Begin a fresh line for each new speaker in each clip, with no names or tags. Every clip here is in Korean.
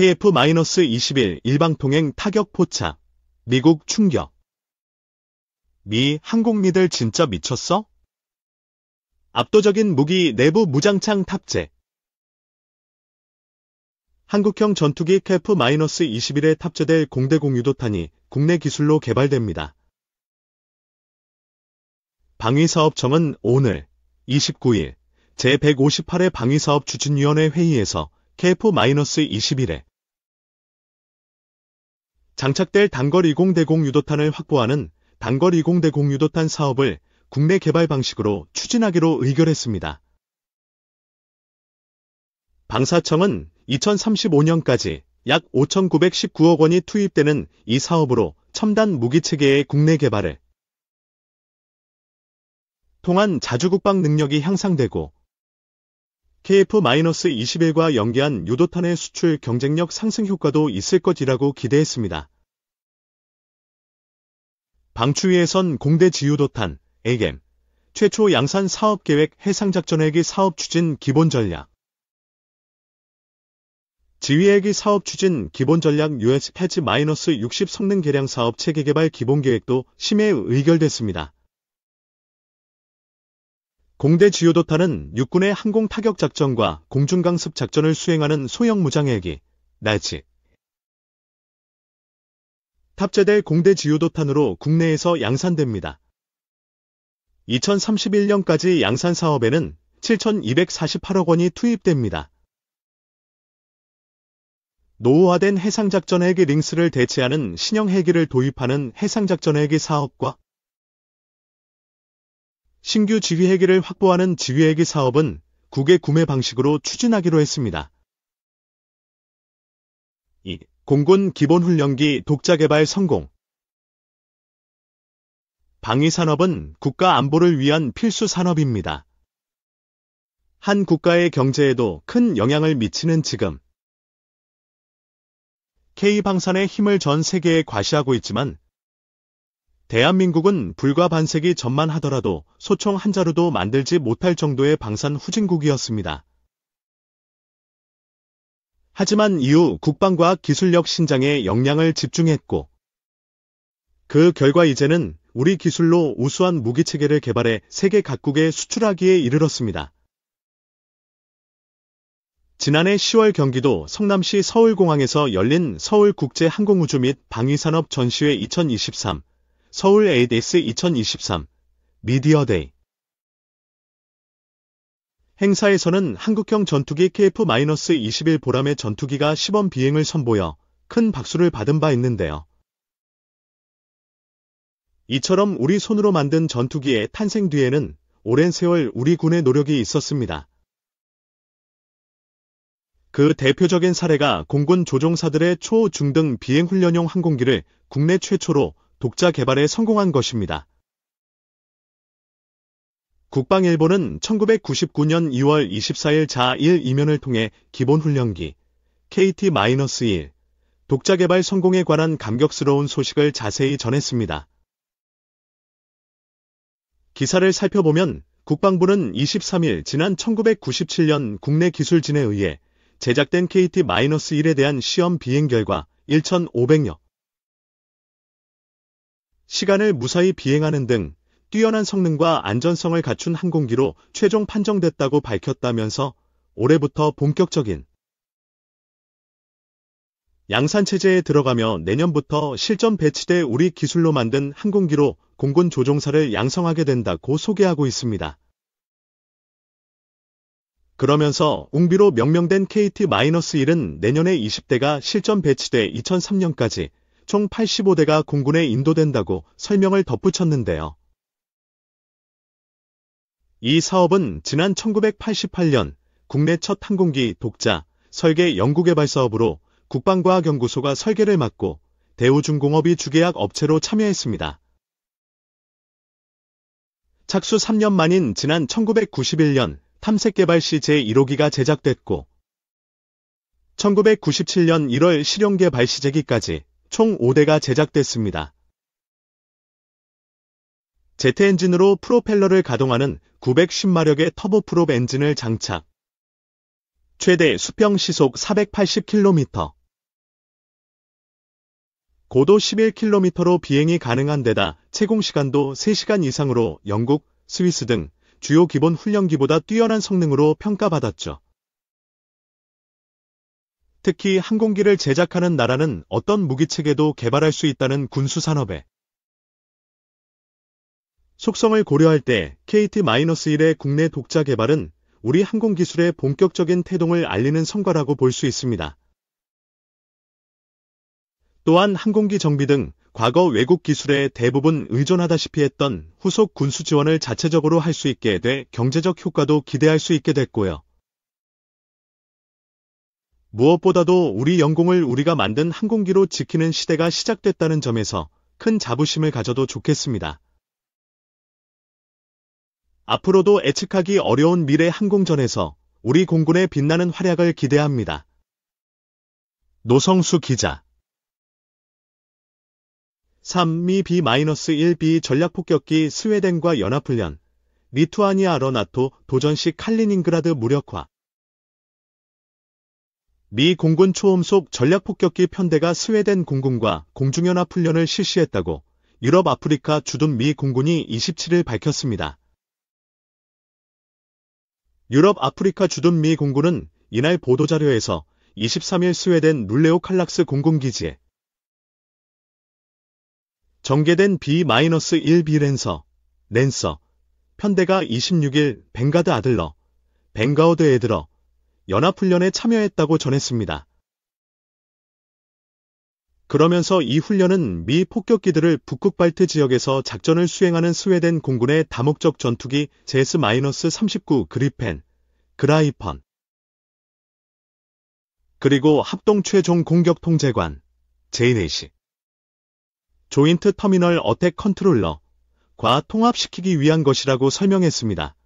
KF-21 일방통행 타격 포착, 미국 충격. 미 항공미들 진짜 미쳤어? 압도적인 무기 내부 무장창 탑재. 한국형 전투기 KF-21에 탑재될 공대공 유도탄이 국내 기술로 개발됩니다. 방위사업청은 오늘 29일 제158회 방위사업 추진위원회 회의에서 KF-21에 장착될 단거리 20대공 유도탄을 확보하는 단거리 20대공 유도탄 사업을 국내 개발 방식으로 추진하기로 의결했습니다. 방사청은 2035년까지 약 5,919억 원이 투입되는 이 사업으로 첨단 무기체계의 국내 개발을 통한 자주국방 능력이 향상되고 KF-21과 연계한 유도탄의 수출 경쟁력 상승 효과도 있을 것이라고 기대했습니다. 방추위에선 공대 지유도탄, 에겜, 최초 양산 사업계획 해상작전헬기 사업 추진 기본 전략 지휘헬기 사업 추진 기본 전략 US 패치-60 성능 개량 사업 체계 개발 기본 계획도 심해 의결됐습니다. 공대 지오도탄은 육군의 항공 타격 작전과 공중 강습 작전을 수행하는 소형 무장 헬기 날치 탑재될 공대 지오도탄으로 국내에서 양산됩니다. 2031년까지 양산 사업에는 7,248억 원이 투입됩니다. 노후화된 해상작전 헬기 링스를 대체하는 신형 헬기를 도입하는 해상작전 헬기 사업과 신규 지휘헬기를 확보하는 지휘헬기 사업은 국외 구매 방식으로 추진하기로 했습니다. 2. 공군 기본훈련기 독자 개발 성공 방위산업은 국가 안보를 위한 필수 산업입니다. 한 국가의 경제에도 큰 영향을 미치는 지금 K방산의 힘을 전 세계에 과시하고 있지만 대한민국은 불과 반세기 전만 하더라도 소총 한 자루도 만들지 못할 정도의 방산 후진국이었습니다. 하지만 이후 국방과 기술력 신장에 역량을 집중했고 그 결과 이제는 우리 기술로 우수한 무기체계를 개발해 세계 각국에 수출하기에 이르렀습니다. 지난해 10월 경기도 성남시 서울공항에서 열린 서울국제항공우주 및 방위산업 전시회 2023 서울 ADS 2023 미디어데이 행사에서는 한국형 전투기 KF-21 보람의 전투기가 시범 비행을 선보여 큰 박수를 받은 바 있는데요. 이처럼 우리 손으로 만든 전투기의 탄생 뒤에는 오랜 세월 우리 군의 노력이 있었습니다. 그 대표적인 사례가 공군 조종사들의 초, 중등 비행훈련용 항공기를 국내 최초로 독자 개발에 성공한 것입니다. 국방일보는 1999년 2월 24일 자1 이면을 통해 기본훈련기 KT-1 독자 개발 성공에 관한 감격스러운 소식을 자세히 전했습니다. 기사를 살펴보면 국방부는 23일 지난 1997년 국내 기술진에 의해 제작된 KT-1에 대한 시험 비행 결과 1,500여 시간을 무사히 비행하는 등 뛰어난 성능과 안전성을 갖춘 항공기로 최종 판정됐다고 밝혔다면서 올해부터 본격적인 양산체제에 들어가며 내년부터 실전 배치돼 우리 기술로 만든 항공기로 공군 조종사를 양성하게 된다고 소개하고 있습니다. 그러면서 웅비로 명명된 KT-1은 내년에 20대가 실전 배치돼 2003년까지 총 85대가 공군에 인도된다고 설명을 덧붙였는데요. 이 사업은 지난 1988년 국내 첫 항공기 독자 설계 연구개발 사업으로 국방과학연구소가 설계를 맡고 대우중공업이 주계약 업체로 참여했습니다. 착수 3년 만인 지난 1991년 탐색개발 시 제1호기가 제작됐고 1997년 1월 실용개발 시제기까지 총 5대가 제작됐습니다. 제트 엔진으로 프로펠러를 가동하는 910마력의 터보프롭 엔진을 장착. 최대 수평 시속 480km. 고도 11km로 비행이 가능한 데다 채공 시간도 3시간 이상으로 영국, 스위스 등 주요 기본 훈련기보다 뛰어난 성능으로 평가받았죠. 특히 항공기를 제작하는 나라는 어떤 무기체계도 개발할 수 있다는 군수산업에 속성을 고려할 때 KT-1의 국내 독자 개발은 우리 항공기술의 본격적인 태동을 알리는 성과라고 볼 수 있습니다. 또한 항공기 정비 등 과거 외국 기술에 대부분 의존하다시피 했던 후속 군수 지원을 자체적으로 할 수 있게 돼 경제적 효과도 기대할 수 있게 됐고요. 무엇보다도 우리 영공을 우리가 만든 항공기로 지키는 시대가 시작됐다는 점에서 큰 자부심을 가져도 좋겠습니다. 앞으로도 예측하기 어려운 미래 항공전에서 우리 공군의 빛나는 활약을 기대합니다. 노성수 기자 3미 B-1B 전략폭격기 스웨덴과 연합훈련, 리투아니아 러나토 도전시 칼리닝그라드 무력화 미 공군 초음속 전략폭격기 편대가 스웨덴 공군과 공중연합 훈련을 실시했다고 유럽 아프리카 주둔 미 공군이 27일 밝혔습니다. 유럽 아프리카 주둔 미 공군은 이날 보도자료에서 23일 스웨덴 룰레오 칼락스 공군기지에 전개된 B-1B 랜서, 랜서, 편대가 26일 벵가드 아들러, 벵가우드에 들어 연합훈련에 참여했다고 전했습니다. 그러면서 이 훈련은 미 폭격기들을 북극 발트 지역에서 작전을 수행하는 스웨덴 공군의 다목적 전투기 제스-39 마이너스 그리펜, 그라이펀, 그리고 합동 최종 공격 통제관, 제 n a 시 조인트 터미널 어택 컨트롤러, 과 통합시키기 위한 것이라고 설명했습니다.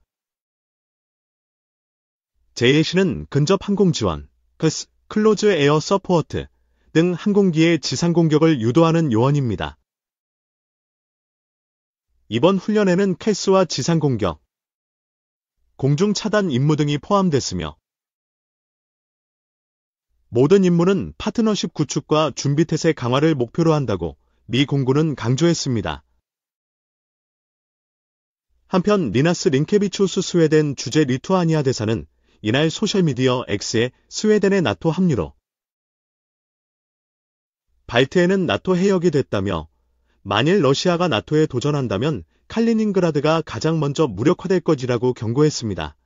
제이씨는 근접 항공 지원, 그스, 클로즈 에어 서포트 등 항공기의 지상 공격을 유도하는 요원입니다. 이번 훈련에는 캐스와 지상 공격, 공중 차단 임무 등이 포함됐으며 모든 임무는 파트너십 구축과 준비태세 강화를 목표로 한다고 미 공군은 강조했습니다. 한편 리나스 링케비추스 스웨덴 주재 리투아니아 대사는 이날 소셜미디어 X에 스웨덴의 나토 합류로 발트에는 나토 해역이 됐다며 만일 러시아가 나토에 도전한다면 칼리닝그라드가 가장 먼저 무력화될 것이라고 경고했습니다.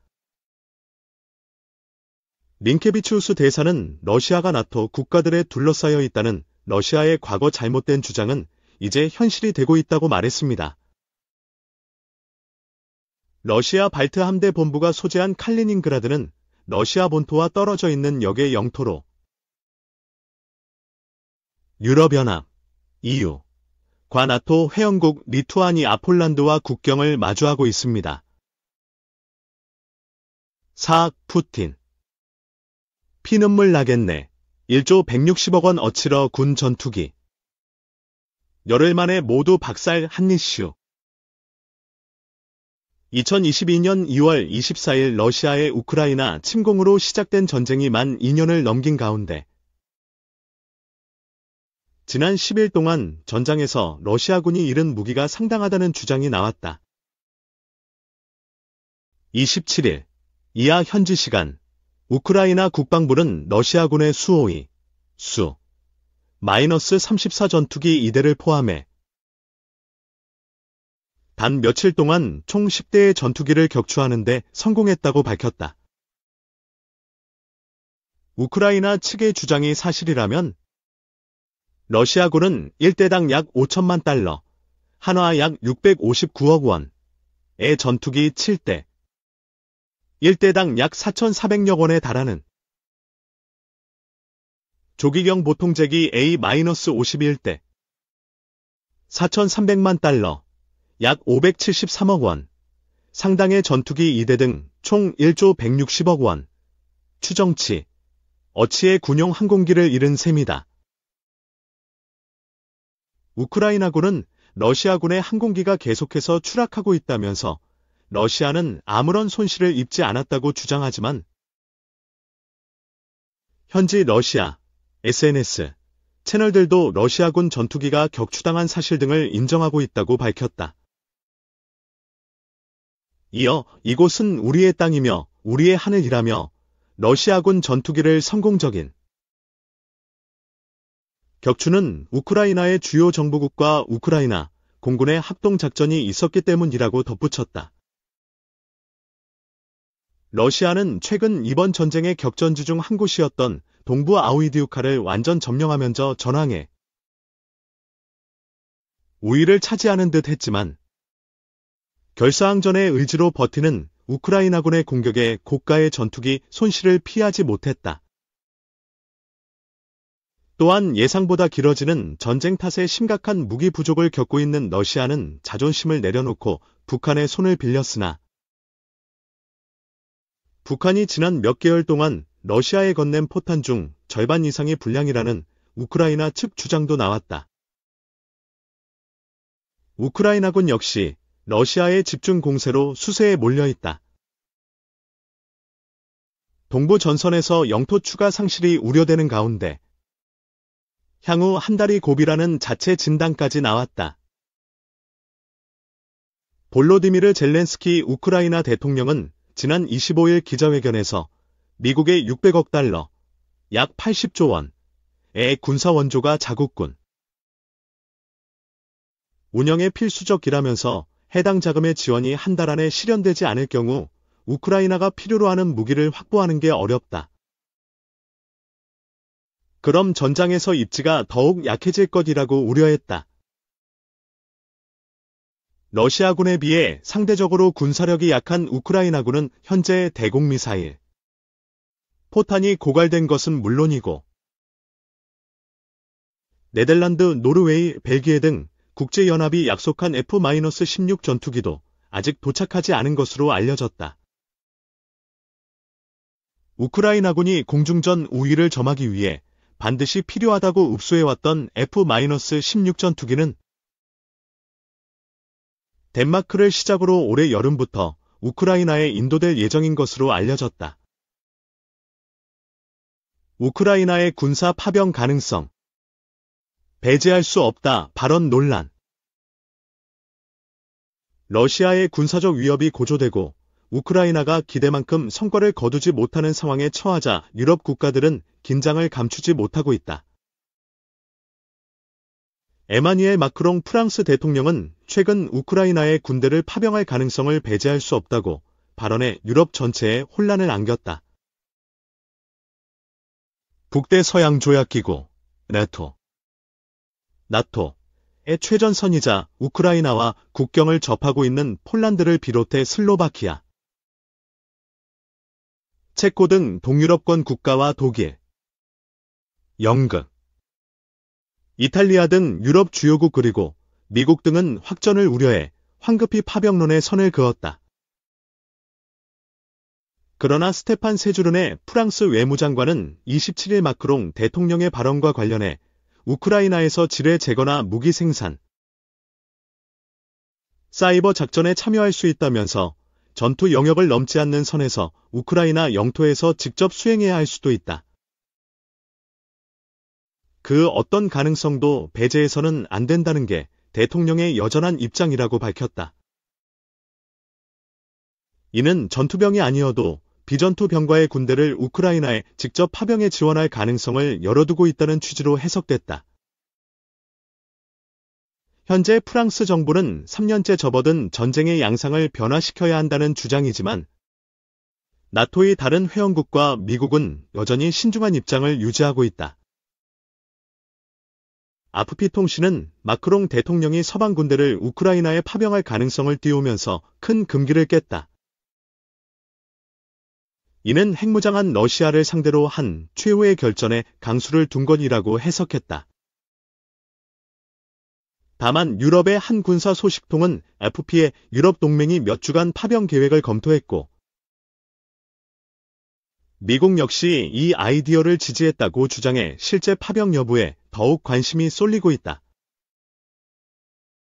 링케비치우스 대사는 러시아가 나토 국가들에 둘러싸여 있다는 러시아의 과거 잘못된 주장은 이제 현실이 되고 있다고 말했습니다. 러시아 발트 함대 본부가 소재한 칼리닝그라드는 러시아 본토와 떨어져 있는 역의 영토로 유럽연합, EU, 과 나토 회원국 리투아니아 폴란드와 국경을 마주하고 있습니다. 4. 푸틴 피눈물 나겠네. 1조 160억 원 어치러 군 전투기 열흘 만에 모두 박살 한니슈 2022년 2월 24일 러시아의 우크라이나 침공으로 시작된 전쟁이 만 2년을 넘긴 가운데 지난 10일 동안 전장에서 러시아군이 잃은 무기가 상당하다는 주장이 나왔다. 27일 이하 현지 시간 우크라이나 국방부는 러시아군의 수호위수 마이너스 34 전투기 2대를 포함해 단 며칠 동안 총 10대의 전투기를 격추하는데 성공했다고 밝혔다. 우크라이나 측의 주장이 사실이라면 러시아군은 1대당 약 5천만 달러, 한화 약 659억 원의 전투기 7대, 1대당 약 4,400여 원에 달하는 조기경 보통제기 A-51대 4,300만 달러, 약 573억 원, 상당의 전투기 2대 등 총 1조 160억 원, 추정치, 어치의 군용 항공기를 잃은 셈이다. 우크라이나군은 러시아군의 항공기가 계속해서 추락하고 있다면서 러시아는 아무런 손실을 입지 않았다고 주장하지만 현지 러시아 SNS 채널들도 러시아군 전투기가 격추당한 사실 등을 인정하고 있다고 밝혔다. 이어 이곳은 우리의 땅이며 우리의 하늘이라며 러시아군 전투기를 성공적인 격추는 우크라이나의 주요 정부국과 우크라이나 공군의 합동작전이 있었기 때문이라고 덧붙였다. 러시아는 최근 이번 전쟁의 격전지 중 한 곳이었던 동부 아우이디우카를 완전 점령하면서 전황해 우위를 차지하는 듯 했지만 결사항전의 의지로 버티는 우크라이나군의 공격에 고가의 전투기 손실을 피하지 못했다. 또한 예상보다 길어지는 전쟁 탓에 심각한 무기 부족을 겪고 있는 러시아는 자존심을 내려놓고 북한의 손을 빌렸으나 북한이 지난 몇 개월 동안 러시아에 건넨 포탄 중 절반 이상이 불량이라는 우크라이나 측 주장도 나왔다. 우크라이나군 역시 러시아의 집중 공세로 수세에 몰려있다. 동부 전선에서 영토 추가 상실이 우려되는 가운데 향후 한 달이 고비라는 자체 진단까지 나왔다. 볼로디미르 젤렌스키 우크라이나 대통령은 지난 25일 기자회견에서 미국의 600억 달러, 약 80조 원의 군사 원조가 자국군 운영의 필수적이라면서 해당 자금의 지원이 한 달 안에 실현되지 않을 경우 우크라이나가 필요로 하는 무기를 확보하는 게 어렵다. 그럼 전장에서 입지가 더욱 약해질 것이라고 우려했다. 러시아군에 비해 상대적으로 군사력이 약한 우크라이나군은 현재 대공미사일, 포탄이 고갈된 것은 물론이고 네덜란드, 노르웨이, 벨기에 등 국제연합이 약속한 F-16 전투기도 아직 도착하지 않은 것으로 알려졌다. 우크라이나군이 공중전 우위를 점하기 위해 반드시 필요하다고 읍소해왔던 F-16 전투기는 덴마크를 시작으로 올해 여름부터 우크라이나에 인도될 예정인 것으로 알려졌다. 우크라이나의 군사 파병 가능성 배제할 수 없다 발언 논란. 러시아의 군사적 위협이 고조되고 우크라이나가 기대만큼 성과를 거두지 못하는 상황에 처하자 유럽 국가들은 긴장을 감추지 못하고 있다. 에마니엘 마크롱 프랑스 대통령은 최근 우크라이나의 군대를 파병할 가능성을 배제할 수 없다고 발언해 유럽 전체에 혼란을 안겼다. 북대 서양 조약기구, 나토 나토의 최전선이자 우크라이나와 국경을 접하고 있는 폴란드를 비롯해 슬로바키아, 체코 등 동유럽권 국가와 독일, 영국, 이탈리아 등 유럽 주요국 그리고 미국 등은 확전을 우려해 황급히 파병론에 선을 그었다. 그러나 스테판 세주른의 프랑스 외무장관은 27일 마크롱 대통령의 발언과 관련해 우크라이나에서 지뢰 제거나 무기 생산, 사이버 작전에 참여할 수 있다면서 전투 영역을 넘지 않는 선에서 우크라이나 영토에서 직접 수행해야 할 수도 있다. 그 어떤 가능성도 배제해서는 안 된다는 게 대통령의 여전한 입장이라고 밝혔다. 이는 전투병이 아니어도 비전투 병과의 군대를 우크라이나에 직접 파병에 지원할 가능성을 열어두고 있다는 취지로 해석됐다. 현재 프랑스 정부는 3년째 접어든 전쟁의 양상을 변화시켜야 한다는 주장이지만 나토의 다른 회원국과 미국은 여전히 신중한 입장을 유지하고 있다. 아프피 통신은 마크롱 대통령이 서방 군대를 우크라이나에 파병할 가능성을 띄우면서 큰 금기를 깼다. 이는 핵무장한 러시아를 상대로 한 최후의 결전에 강수를 둔 것이라고 해석했다. 다만 유럽의 한 군사 소식통은 FP에 유럽 동맹이 몇 주간 파병 계획을 검토했고 미국 역시 이 아이디어를 지지했다고 주장해 실제 파병 여부에 더욱 관심이 쏠리고 있다.